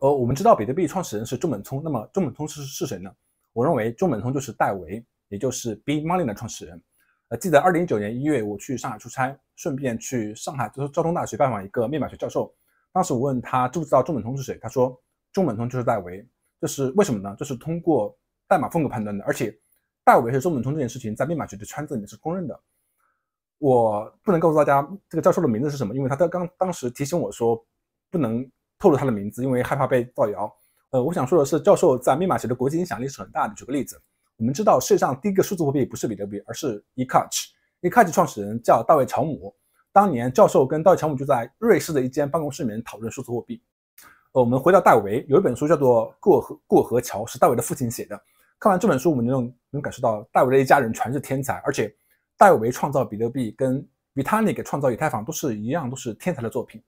呃，我们知道比特币创始人是中本聪，那么中本聪是是谁呢？我认为中本聪就是戴维，也就是 Bee Money 的创始人。呃，记得二零一九年一月我去上海出差，顺便去上海就是交通大学拜访一个密码学教授。当时我问他知不知道中本聪是谁，他说中本聪就是戴维。这是为什么呢？这是通过代码风格判断的，而且戴维是中本聪这件事情在密码学的圈子里面是公认的。我不能告诉大家这个教授的名字是什么，因为他刚当时提醒我说不能。透露他的名字，因为害怕被造谣。呃，我想说的是，教授在密码学的国际影响力是很大的。举个例子，我们知道世界上第一个数字货币不是比特币，而是 e c a c h e c a c h 创始人叫大卫乔姆。当年教授跟大卫乔姆就在瑞士的一间办公室里面讨论数字货币。呃，我们回到戴维，有一本书叫做《过河过河桥》，是戴维的父亲写的。看完这本书，我们能能感受到戴维的一家人全是天才，而且戴维创造比特币跟 Vitalik 创造以太坊都是一样，都是天才的作品。